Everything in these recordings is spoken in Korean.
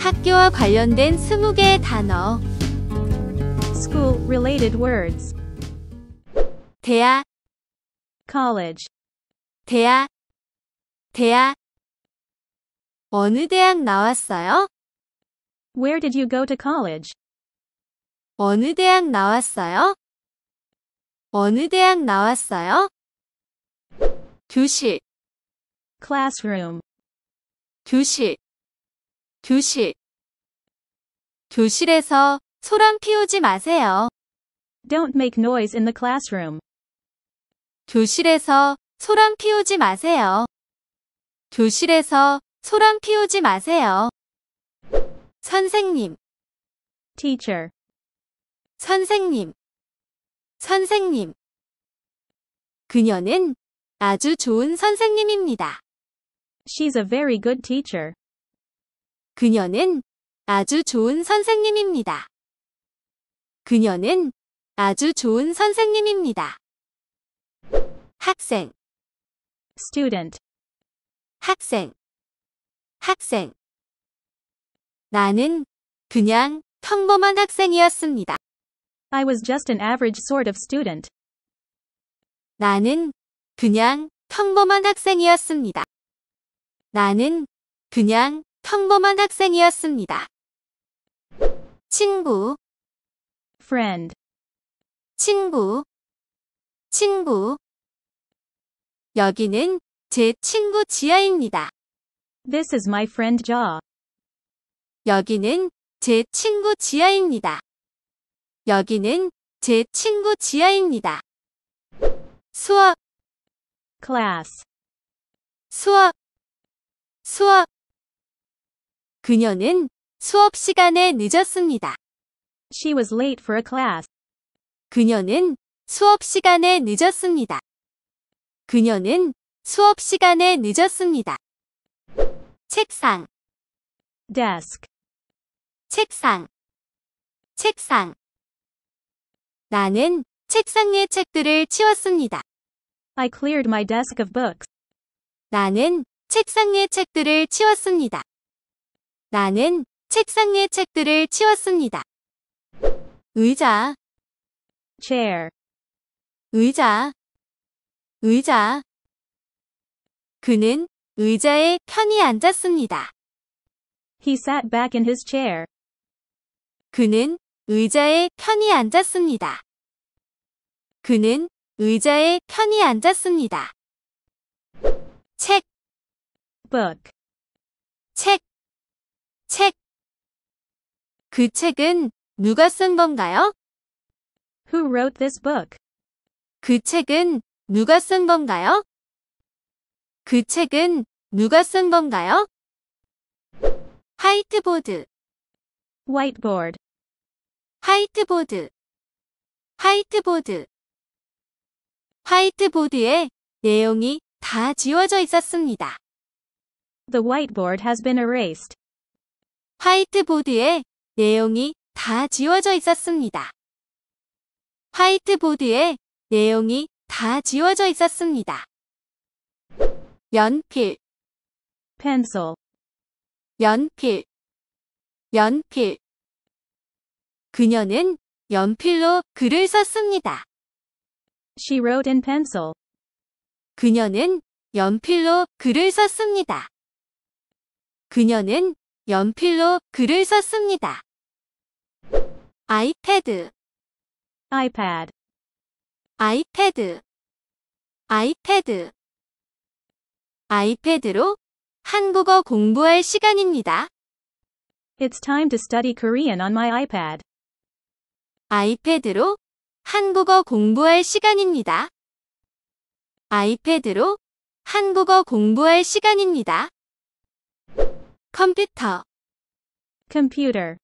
학교와 관련된 20개의 단어 School related words 대학 college 대학 대학 어느 대학 나왔어요? Where did you go to college? 어느 대학 나왔어요? 어느 대학 나왔어요? 교실 classroom 교실 교실 교실에서 소란 피우지 마세요. Don't make noise in the classroom. 교실에서 소란 피우지 마세요. 교실에서 소란 피우지 마세요. 선생님 teacher 선생님 선생님 그녀는 아주 좋은 선생님입니다. She's a very good teacher. 그녀는 아주 좋은 선생님입니다. 그녀는 아주 좋은 선생님입니다. 학생 student 학생 학생 나는 그냥 평범한 학생이었습니다. I was just an average sort of student. 나는 그냥 평범한 학생이었습니다. 나는 그냥 평범한 학생이었습니다. 친구 friend 친구 친구 여기는 제 친구 지아입니다. This is my friend Ja. 여기는 제 친구 지아입니다. 여기는 제 친구 지아입니다. 수업 class 수업 수업 그녀는 수업 시간에 늦었습니다. She was late for a class. 그녀는 수업 시간에 늦었습니다. 그녀는 수업 시간에 늦었습니다. 책상 desk 책상 책상 나는 책상 위의 책들을 치웠습니다. I cleared my desk of books. 나는 책상 위의 책들을 치웠습니다. 나는 책상 위의 책들을 치웠습니다. 의자 chair 의자 의자 그는 의자에 편히 앉았습니다. He sat back in his chair. 그는 의자에 편히 앉았습니다. 그는 의자에 편히 앉았습니다. 책 book 책 책. 그 책은 누가 쓴 건가요? Who wrote this book? 그 책은 누가 쓴 건가요? 그 책은 누가 쓴 건가요? 화이트보드 whiteboard 화이트보드 화이트보드 화이트보드에 내용이 다 지워져 있었습니다. The whiteboard has been erased. 화이트보드에 내용이 다 지워져 있었습니다. 화이트보드에 내용이 다 지워져 있었습니다. 연필 pencil 연필 연필 그녀는 연필로 글을 썼습니다. She wrote in pencil. 그녀는 연필로 글을 썼습니다. 그녀는 연필로 글을 썼습니다. 아이패드 iPad 아이패드 아이패드 아이패드로 한국어 공부할 시간입니다. It's time to study Korean on my iPad. 아이패드로 한국어 공부할 시간입니다. 아이패드로 한국어 공부할 시간입니다. 컴퓨터 computer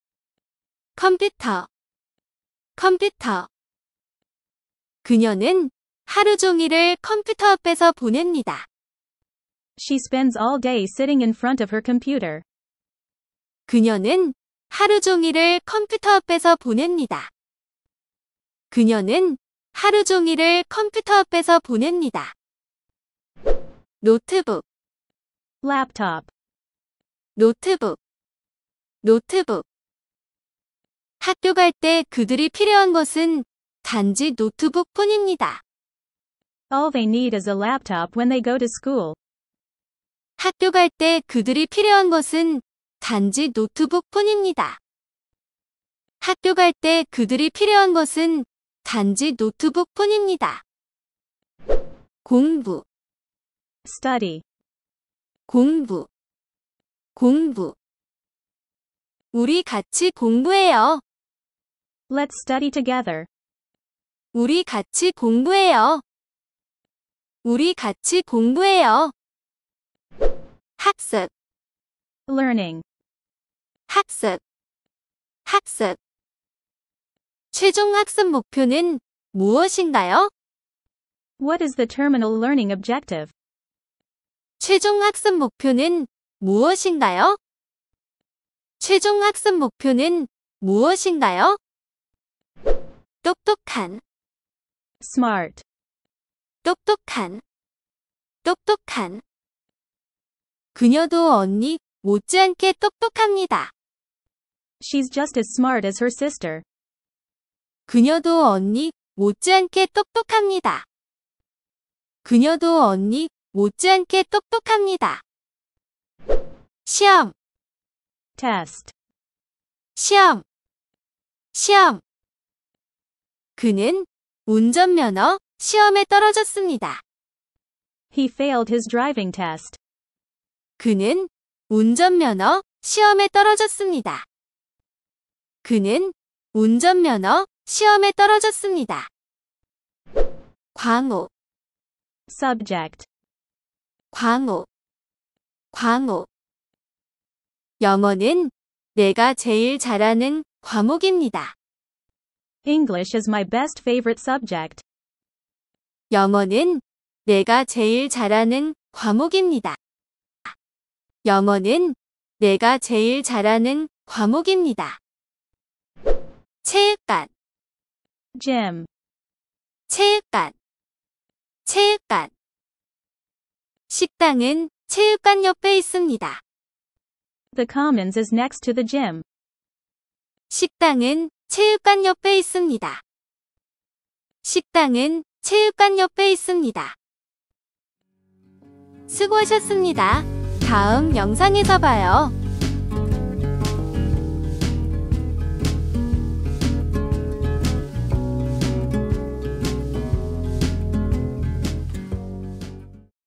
컴퓨터 컴퓨터 그녀는 하루 종일을 컴퓨터 앞에서 보냅니다. She spends all day sitting in front of her computer. 그녀는 하루 종일을 컴퓨터 앞에서 보냅니다. 그녀는 하루 종일을 컴퓨터 앞에서 보냅니다. 노트북 laptop 노트북, 노트북. 학교 갈 때 그들이 필요한 것은 단지 노트북 뿐입니다. All they need is a laptop when they go to school. 학교 갈 때 그들이 필요한 것은 단지 노트북 뿐입니다. 학교 갈 때 그들이 필요한 것은 단지 노트북 뿐입니다. 공부, study, 공부. 공부. 우리 같이 공부해요. Let's study together. 우리 같이 공부해요. 우리 같이 공부해요. 학습. Learning. 학습. 학습. 최종 학습 목표는 무엇인가요? What is the terminal learning objective? 최종 학습 목표는 무엇인가요? 최종 학습 목표는 무엇인가요? 똑똑한 smart 똑똑한 똑똑한 그녀도 언니 못지않게 똑똑합니다. She's just as smart as her sister. 그녀도 언니 못지않게 똑똑합니다. 그녀도 언니 못지않게 똑똑합니다. 시험 test 시험 시험 그는 운전면허 시험에 떨어졌습니다. He failed his driving test. 그는 운전면허 시험에 떨어졌습니다. 그는 운전면허 시험에 떨어졌습니다. 광호 subject 광호 광호 영어는 내가 제일 잘하는 과목입니다. English is my best favorite subject. 영어는 내가 제일 잘하는 과목입니다. 영어는 내가 제일 잘하는 과목입니다. 체육관 gym 체육관 체육관 식당은 체육관 옆에 있습니다. The Commons is next to the gym. 식당은 체육관 옆에 있습니다. 식당은 체육관 옆에 있습니다. 수고하셨습니다. 다음 영상에서 봐요.